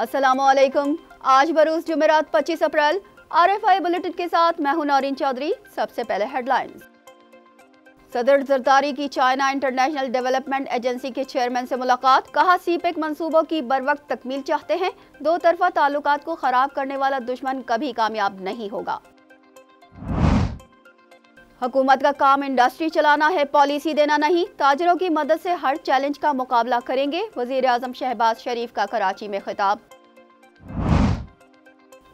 असलम आज बरूस जुमेरात 25 अप्रैल RFI bulletin के साथ मैं हूं नौरीन चौधरी सबसे पहले हेडलाइंस सदर जरदारी की चाइना इंटरनेशनल डेवलपमेंट एजेंसी के चेयरमैन से मुलाकात कहा सीपेक मंसूबों की बर वक्त तकमील चाहते हैं दो तरफा ताल्लुकात को खराब करने वाला दुश्मन कभी कामयाब नहीं होगा हुकूमत का काम इंडस्ट्री चलाना है पॉलिसी देना नहीं ताजरों की मदद से हर चैलेंज का मुकाबला करेंगे वजीर अजम शहबाज शरीफ का कराची में खिताब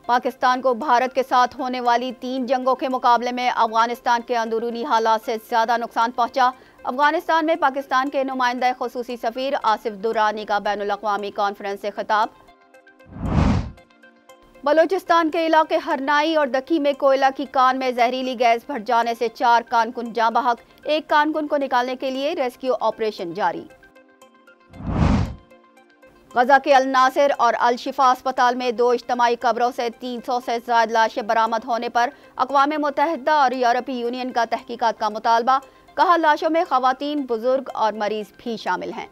पाकिस्तान को भारत के साथ होने वाली तीन जंगों के मुकाबले में अफगानिस्तान के अंदरूनी हालात से ज़्यादा नुकसान पहुंचा अफगानिस्तान में पाकिस्तान के नुमाइंदा खसूसी सफ़ीर आसिफ दुरानी का बैन अवी कॉन्फ्रेंस से खिताब बलोचिस्तान के इलाके हरनाई और दखी में कोयला की कान में जहरीली गैस भर जाने से चार कानकुन जा बहक एक कानकुन को निकालने के लिए रेस्क्यू ऑपरेशन जारी गजा के अलनासिर और अलशिफा अस्पताल में दो इज्तमी कब्रों से तीन सौ से ज्यादा लाशें बरामद होने पर अकवाम मुतहदा और यूरोपीय यूनियन का तहकीकत का मुतालबा कहा लाशों में खवतिन बुजुर्ग और मरीज भी शामिल हैं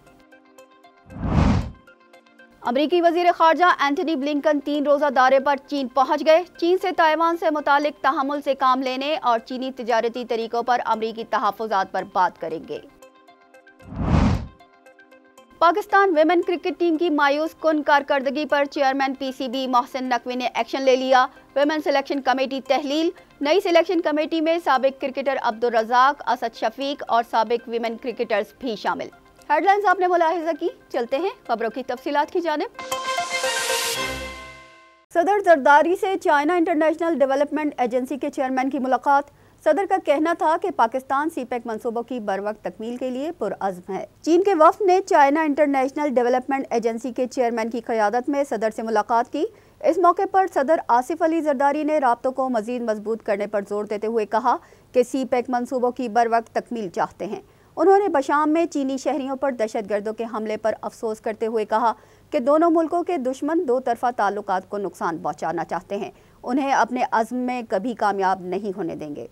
अमरीकी वजीर खारजा एंटनी ब्लिंकन तीन रोज़ा दौरे पर चीन पहुंच गए चीन से ताइवान से मुतालिक तहमुल से काम लेने और चीनी तजारती तरीकों पर अमरीकी तहफ़ात पर बात करेंगे पाकिस्तान वेमेन क्रिकेट टीम की मायूस कन कारकर्दगी पर चेयरमैन पीसीबी मोहसिन नकवी ने एक्शन ले लिया वेमेन सिलेक्शन कमेटी तहलील नई सिलेक्शन कमेटी में सबक क्रिकेटर अब्दुल रजाक असद शफीक और सबक वेमेन क्रिकेटर्स भी शामिल हेडलाइंस आपने मुलाहिजा की चलते हैं खबरों की तफसीत की जानब सदर जरदारी से चाइना इंटरनेशनल डेवलपमेंट एजेंसी के चेयरमैन की मुलाकात सदर का कहना था कि पाकिस्तान पैक मंसूबों की बर वक्त तकमील के लिए पुरज़म है चीन के वफ ने चाइना इंटरनेशनल डेवलपमेंट एजेंसी के चेयरमैन की क्यादत में सदर से मुलाकात की इस मौके पर सदर आसिफ अली जरदारी ने रबतों को मजीद मजबूत करने पर जोर देते हुए कहा कि सी पैक मनसूबों की बर वक्त तकमील चाहते हैं उन्होंने बशाम में चीनी शहरियों पर गर्दों के हमले पर अफसोस करते हुए कहा कि दोनों मुल्कों के दुश्मन दो तरफा ताल्लुक को नुकसान पहुँचाना चाहते हैं उन्हें अपने अज़म में कभी कामयाब नहीं होने देंगे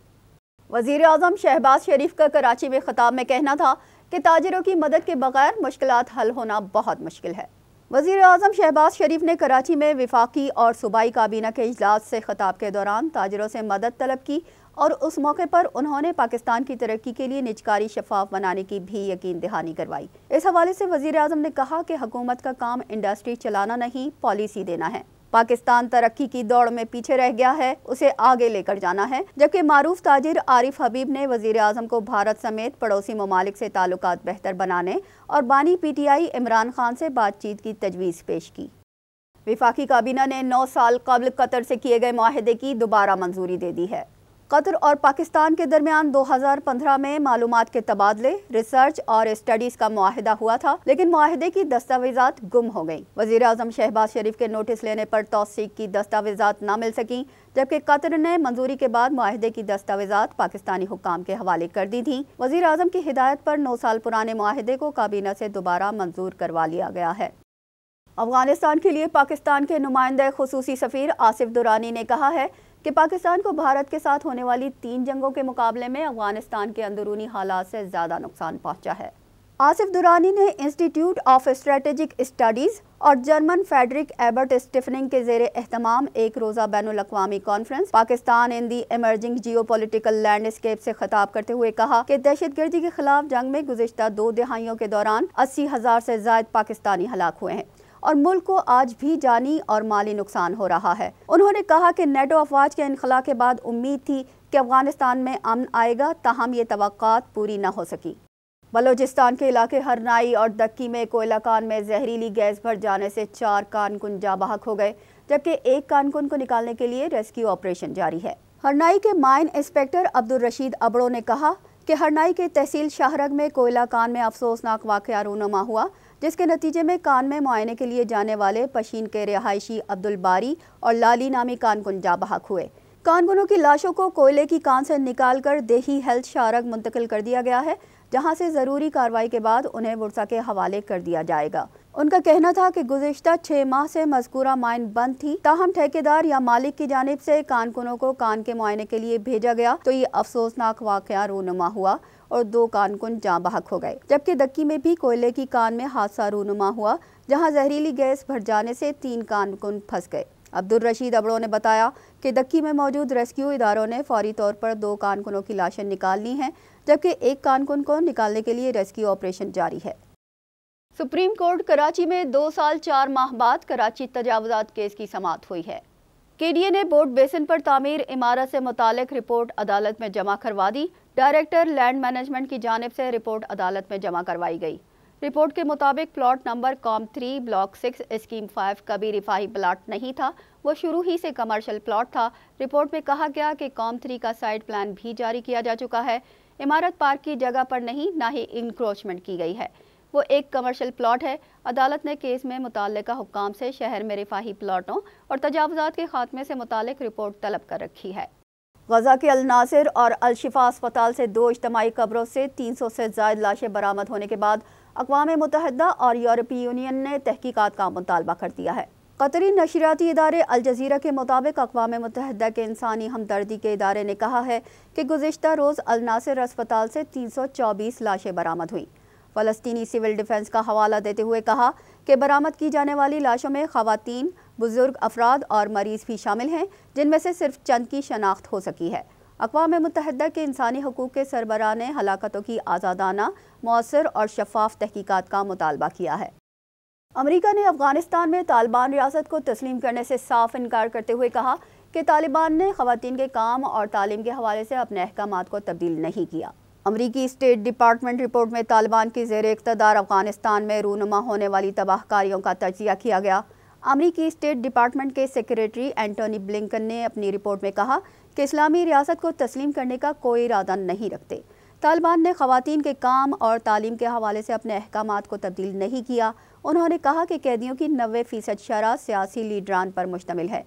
वजीर अजम शहबाज शरीफ का कराची में खिताब में कहना था कि ताजरों की मदद के बगैर मुश्किल हल होना बहुत मुश्किल है वजीर अजम शहबाज शरीफ ने कराची में विफाकी और सूबाई काबीना के अजलास से खताब के दौरान ताजरों से मदद तलब की और उस मौके पर उन्होंने पाकिस्तान की तरक्की के लिए निजकारी शफाफ बनाने की भी यकीन दहानी करवाई इस हवाले से वजीर अजम ने कहा कि हुकूमत का काम इंडस्ट्री चलाना नहीं पॉलिसी देना है पाकिस्तान तरक्की की दौड़ में पीछे रह गया है उसे आगे लेकर जाना है जबकि मारूफ ताजिर आरिफ हबीब ने वजीर अजम को भारत समेत पड़ोसी ममालिक से ताल्लुक बेहतर बनाने और बानी P T I Imran Khan से बातचीत की तजवीज़ पेश की विफाकी काबीना ने नौ साल कबल कतर से किए गए माहदे की दोबारा मंजूरी दे दी है कतर और पाकिस्तान के दरमियान 2015 में मालूम के तबादले रिसर्च और स्टडीज का माहिदा हुआ था लेकिन माहदे की दस्तावेजा गुम हो गयी वजीर अजम शहबाज शरीफ के नोटिस लेने पर तोसीक की दस्तावेजा न मिल सकी जबकि कतर ने मंजूरी के बाद माहदे की दस्तावेजा पाकिस्तानी हुकाम के हवाले कर दी थी वजी अजम की हिदायत पर नौ साल पुराने माहदे को काबीना से दोबारा मंजूर करवा लिया गया है अफगानिस्तान के लिए पाकिस्तान के नुमाइंदे खसूसी सफ़ीर आसिफ दुरानी ने कहा है कि पाकिस्तान को भारत के साथ होने वाली तीन जंगों के मुकाबले में अफगानिस्तान के अंदरूनी हालात से ज़्यादा नुकसान पहुंचा है आसिफ दुरानी ने इंस्टीट्यूट ऑफ स्ट्रेटेजिक स्टडीज़ और जर्मन फेडरिक एबर्ट स्टिफनिंग के जेर एहतमाम एक रोज़ा बैन अवी conference Pakistan in the emerging geopolitical landscape से खिताब करते हुए कहा कि दहशत गर्दी के खिलाफ जंग में गुजशत दो दहाइयों के दौरान अस्सी हज़ार से जायद पाकिस्तानी हलाक हुए हैं और मुल्क को आज भी जानी और माली नुकसान हो रहा है उन्होंने कहा कि नेटो अफवाज के इनखला के बाद उम्मीद थी कि अफगानिस्तान में अमन आएगा तहम ये तो पूरी न हो सकी बलोचिस्तान के इलाके हरनाई और दक्की में कोयला कान में जहरीली गैस भर जाने से चार कानकुन जा बहक हो गए जबकि एक कानकुन को निकालने के लिए रेस्क्यू ऑपरेशन जारी है हरनाई के माइन इंस्पेक्टर अब्दुल रशीद अबड़ो ने कहा कि हरनाई के तहसील शाहरग में कोयला कान में अफसोसनाक वाक़ रूनुमा हुआ जिसके नतीजे में कान में मुआयने के लिए जाने वाले पशीन के रिहायशी अब्दुल बारी और लाली नामी कानकुन जा बहाक हुए कानगुनों की लाशों को कोयले की कान से निकालकर देही हेल्थ शारक मुंतकिल कर दिया गया है जहां से ज़रूरी कार्रवाई के बाद उन्हें वर्सा के हवाले कर दिया जाएगा उनका कहना था कि गुजशत छः माह से मजकूरा माइन बंद थी ताहम ठेकेदार या मालिक की जानब से कानकुनों को कान के मुआयने के लिए भेजा गया तो ये अफसोसनाक वाक़ रोनुमा हुआ और दो कानकुन जहाँ बहक हो गए जबकि दक्की में भी कोयले की कान में हादसा रूनुमा हुआ जहाँ जहरीली गैस भर जाने से तीन कानकुन फंस गए अब्दुल रशीद अबड़ो ने बताया कि दक्की में मौजूद रेस्क्यू इदारों ने फौरी तौर पर दो कानकुनों की लाशें निकाल ली हैं जबकि एक कानकुन को निकालने के लिए रेस्क्यू ऑपरेशन जारी है सुप्रीम कोर्ट कराची में दो साल चार माह बाद कराची तजावजात केस की समाप्त हुई है केडीए ने बोर्ड बेसिन पर तामीर इमारत से मुतालिक रिपोर्ट अदालत में जमा करवा दी डायरेक्टर लैंड मैनेजमेंट की जानब से रिपोर्ट अदालत में जमा करवाई गई रिपोर्ट के मुताबिक plot number com three block six scheme five का भी रिफाही प्लाट नहीं था वो शुरू ही से कमर्शल प्लॉट था रिपोर्ट में कहा गया कि कॉम थ्री का साइड प्लान भी जारी किया जा चुका है इमारत पार्क की जगह पर नहीं ना ही इंक्रोचमेंट की गई है वो एक कमर्शल प्लॉट है अदालत ने केस में मुतल हुकाम से शहर में रिफाही प्लाटों और तजावजात के खात्मे से मुतल रिपोर्ट तलब कर रखी है गजा के अलनासिर और अलशिफा अस्पताल से दो इज्तमाही कब्रों से तीन सौ से जायद लाशें बरामद होने के बाद अकवा मुतहदा और यूरोपीय यूनियन ने तहकीकत का मुतालबा कर दिया है कतरी नशरियाती इदारे अलजीरा के मुताबिक अकवा मुतहदा के इंसानी हमदर्दी के इदारे ने कहा है कि गुजशत रोज़ अलनासर अस्पताल से तीन सौ चौबीस लाशें बरामद हुईं फ़लस्तीनी सिविल डिफेंस का हवाला देते हुए कहा कि बरामद की जाने वाली लाशों में खातन बुज़ुर्ग अफराद और मरीज़ भी शामिल हैं जिनमें से सिर्फ चंद की शनाख्त हो सकी है अकवा मुतहदा के इंसानी हकूक़ के सरबरा ने हलाकतों की आज़ादाना मौसर और शफाफ तहकीक़ात का मुतालबा किया है अमरीका ने अफगानिस्तान में तालिबान रियासत को तस्लीम करने से साफ इनकार करते हुए कहा कि तालिबान ने खातन के काम और तालीम के हवाले से अपने अहकाम को तब्दील नहीं किया अमरीकी स्टेट डिपार्टमेंट रिपोर्ट में तालिबान की जेर इकतदार अफगानिस्तान में रूनुमा होने वाली तबाहकारियों का तजिया किया गया अमरीकी स्टेट डिपार्टमेंट के सेक्रेटरी एंटोनी ब्लिंकन ने अपनी रिपोर्ट में कहा कि इस्लामी रियासत को तस्लीम करने का कोई इरादा नहीं रखते तालिबान ने खातन के काम और तालीम के हवाले से अपने अहकाम को तब्दील नहीं किया उन्होंने कहा कि कैदियों की नबे फ़ीसद शराह सियासी लीडरान पर मुश्तमिल है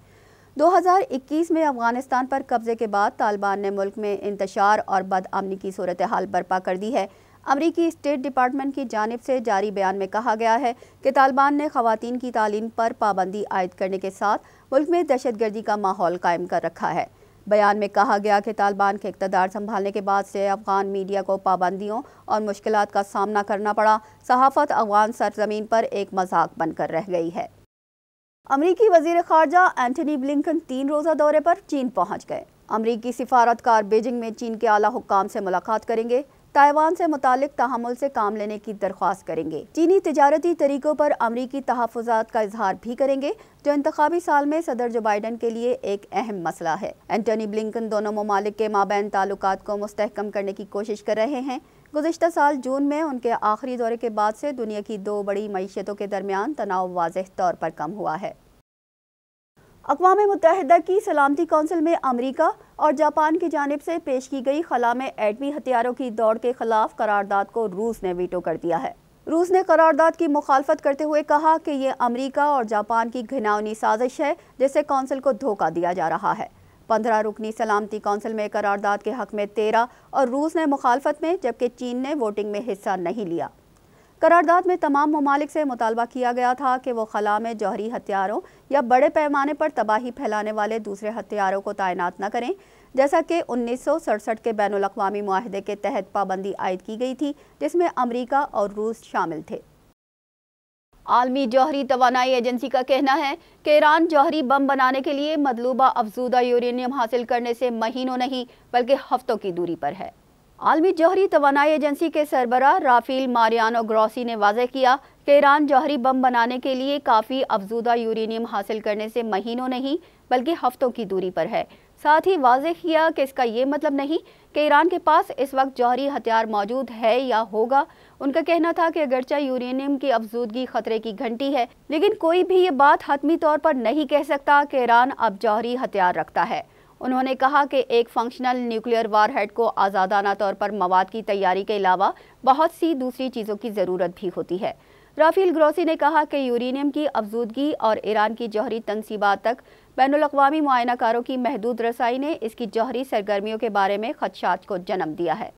2021 में अफगानिस्तान पर कब्जे के बाद तालिबान ने मुल्क में इंतशार और बदअमनी की सूरत हाल बर्पा कर दी है अमरीकी स्टेट डिपार्टमेंट की जानब से जारी बयान में कहा गया है कि तालिबान ने खातन की तालीम पर पाबंदी आयद करने के साथ मुल्क में दहशतगर्दी का माहौल कायम कर रखा है बयान में कहा गया कि तालिबान के इकतदार संभालने के बाद से अफगान मीडिया को पाबंदियों और मुश्किल का सामना करना पड़ा सहाफत अफगान सरजमीन पर एक मजाक बनकर रह गई है अमरीकी वजीर खारजा एंटनी ब्लिंकन तीन रोज़ा दौरे पर चीन पहुँच गए अमरीकी सिफारतकार बीजिंग में चीन के आला हुकाम से मुलाकात करेंगे ताइवान से मुतल तहमुल से काम लेने की दरख्वास्त करेंगे चीनी तजारती तरीकों पर अमरीकी तहफात का इजहार भी करेंगे जो इंतबी साल में सदर जो बाइडन के लिए एक अहम मसला है एंटनी ब्लिंकन दोनों ममालिक के माबैन ताल्लुक को मस्तकम करने की कोशिश कर रहे हैं गुजशत साल जून में उनके आखिरी दौरे के बाद से दुनिया की दो बड़ी मीशतों के दरमियान तनाव वाजह तौर पर कम हुआ है अकवा मुतहदा की सलामती कौंसिल में अमरीका और जापान की जानब से पेश की गई खला में एटमी हथियारों की दौड़ के खिलाफ करारदाद को रूस ने वीटो कर दिया है रूस ने करारदाद की मुखालफत करते हुए कहा कि ये अमरीका और जापान की घिनावनी साजिश है जिसे कौंसिल को धोखा दिया जा रहा है पंद्रह रुकनी सलामती कौंसिल में करारदाद के हक में तेरह और रूस ने मुखालफत में जबकि चीन ने वोटिंग में हिस्सा नहीं लिया करारदाद में तमाम ममालिक से मुतालबा किया गया था कि वो खला में जौहरी हथियारों या बड़े पैमाने पर तबाही फैलाने वाले दूसरे हथियारों को तैनात न करें जैसा कि उन्नीस सौ सड़सठ के बैन अवी माहदे के तहत पाबंदी आयद की गई थी जिसमें अमरीका और रूस शामिल थे आलमी जौहरी तोानाई एजेंसी का कहना है कि ईरान जौहरी बम बनाने के लिए मतलूबा अफजूदा यूरेनियम हासिल करने से महीनों नहीं बल्कि हफ्तों की दूरी पर है आलमी जौहरी तोानाई एजेंसी के सरबरा राफील मारियानो ग्रॉसी ने वाजह किया कि ईरान जौहरी बम बनाने के लिए काफ़ी अफजूदा यूरेनियम हासिल करने से महीनों नहीं बल्कि हफ्तों की दूरी पर है साथ ही वाज किया कि इसका ये मतलब नहीं कि ईरान के पास इस वक्त जौहरी हथियार मौजूद है या होगा उनका कहना था कि अगरचा यूरेनियम की अफजूदगी खतरे की घंटी है लेकिन कोई भी ये बात हतमी तौर पर नहीं कह सकता कि ईरान अब जौहरी हथियार रखता है उन्होंने कहा कि एक फंक्शनल न्यूक्लियर वारहेड को आज़ादाना तौर पर मवाद की तैयारी के अलावा बहुत सी दूसरी चीज़ों की ज़रूरत भी होती है राफेल ग्रोसी ने कहा कि यूरेनियम की अफजूदगी और ईरान की जौहरी तनसीबा तक बैन अवी मुआयनाकारों की महदूद रसाई ने इसकी जौहरी सरगर्मियों के बारे में खदशात को जन्म दिया है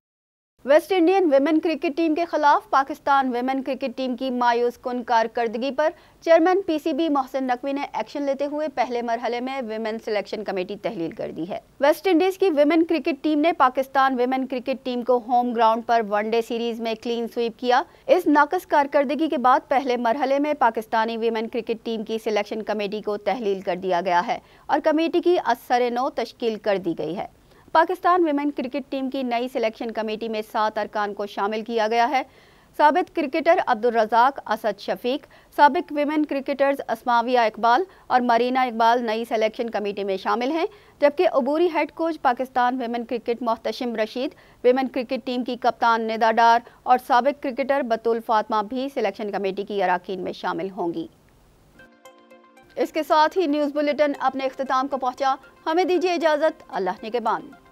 West Indian women cricket team के खिलाफ पाकिस्तान वेमेन क्रिकेट टीम की मायूस कन कारदगी पर चेयरमैन पीसीबी मोहसिन नकवी ने एक्शन लेते हुए पहले मरहले में वेमेन सिलेक्शन कमेटी तहलील कर दी है वेस्ट इंडीज की वेमेन क्रिकेट टीम ने पाकिस्तान वेमेन क्रिकेट टीम को होम ग्राउंड पर वनडे सीरीज में क्लीन स्वीप किया इस नाकस कारकर्दगी के बाद पहले मरहले में पाकिस्तानी वेमेन क्रिकेट टीम की सिलेक्शन कमेटी को तहलील कर दिया गया है और कमेटी की असर नौ तश्ल कर दी गई है पाकिस्तान विमेन क्रिकेट टीम की नई सिलेक्शन कमेटी में सात अरकान को शामिल किया गया है सबक क्रिकेटर अब्दुल रजाक असद शफीक सबक विमेन क्रिकेटर्स असमाविया इकबाल और मरीना इकबाल नई सिलेक्शन कमेटी में शामिल हैं जबकि अबूरी head coach Pakistan women cricket Mohtashim Rashid women cricket team की कप्तान निदा डार और सबक क्रिकेटर बतुल फातमा भी सिलेक्शन कमेटी की अरकान में शामिल होंगी इसके साथ ही न्यूज़ बुलेटिन अपने अख्ताम को पहुँचा हमें दीजिए इजाज़त अल्लाह ने के बाद